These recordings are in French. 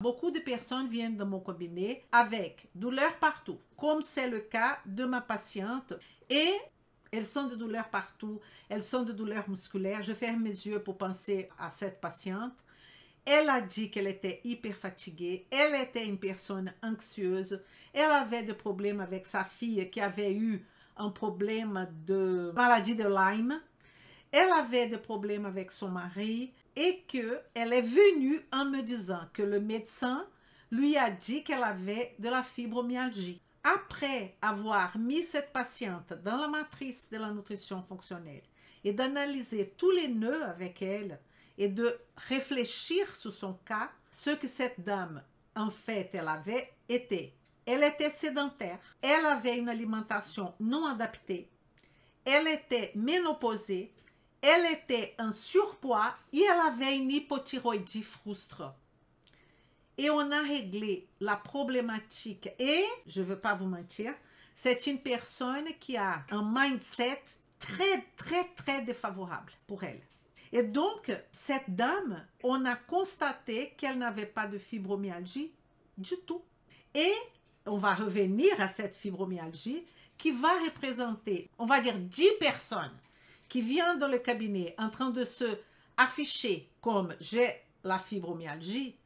Beaucoup de personnes viennent de mon cabinet avec douleur partout, comme c'est le cas de ma patiente, et elles sont de douleur partout, elles sont de douleur musculaire. Je ferme mes yeux pour penser à cette patiente. Elle a dit qu'elle était hyper fatiguée, elle était une personne anxieuse, elle avait des problèmes avec sa fille qui avait eu un problème de maladie de Lyme elle avait des problèmes avec son mari et que elle est venue en me disant que le médecin lui a dit qu'elle avait de la fibromyalgie. Après avoir mis cette patiente dans la matrice de la nutrition fonctionnelle et d'analyser tous les nœuds avec elle et de réfléchir sur son cas, ce que cette dame, en fait, elle avait été. Elle était sédentaire, elle avait une alimentation non adaptée, elle était ménopausée, elle était en surpoids et elle avait une hypothyroïdie frustre. Et on a réglé la problématique. Et, je ne veux pas vous mentir, c'est une personne qui a un mindset très, très, très défavorable pour elle. Et donc, cette dame, on a constaté qu'elle n'avait pas de fibromyalgie du tout. Et on va revenir à cette fibromyalgie qui va représenter, on va dire, 10 personnes qui vient dans le cabinet en train de se afficher comme j'ai la fibromyalgie,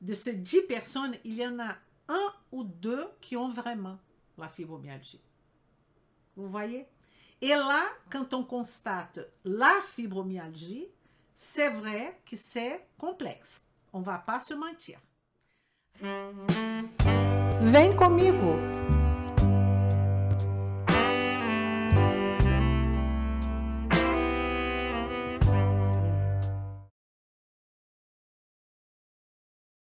de ces dix personnes, il y en a un ou deux qui ont vraiment la fibromyalgie. Vous voyez Et là, quand on constate la fibromyalgie, c'est vrai que c'est complexe. On ne va pas se mentir. Vem comigo!